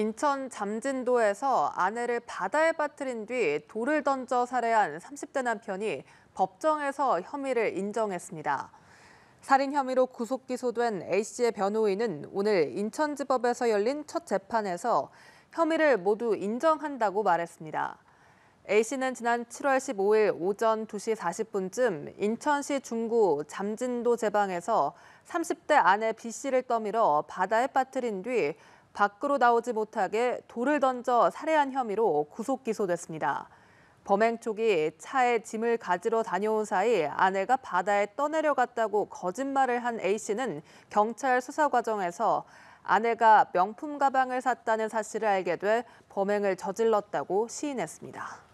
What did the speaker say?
인천 잠진도에서 아내를 바다에 빠뜨린 뒤 돌을 던져 살해한 30대 남편이 법정에서 혐의를 인정했습니다. 살인 혐의로 구속 기소된 A씨의 변호인은 오늘 인천지법에서 열린 첫 재판에서 혐의를 모두 인정한다고 말했습니다. A씨는 지난 7월 15일 오전 2시 40분쯤 인천시 중구 잠진도 제방에서 30대 아내 B씨를 떠밀어 바다에 빠뜨린 뒤 밖으로 나오지 못하게 돌을 던져 살해한 혐의로 구속 기소됐습니다. 범행 초기 차에 짐을 가지러 다녀온 사이 아내가 바다에 떠내려갔다고 거짓말을 한 A 씨는 경찰 수사 과정에서 아내가 명품 가방을 샀다는 사실을 알게 돼 범행을 저질렀다고 시인했습니다.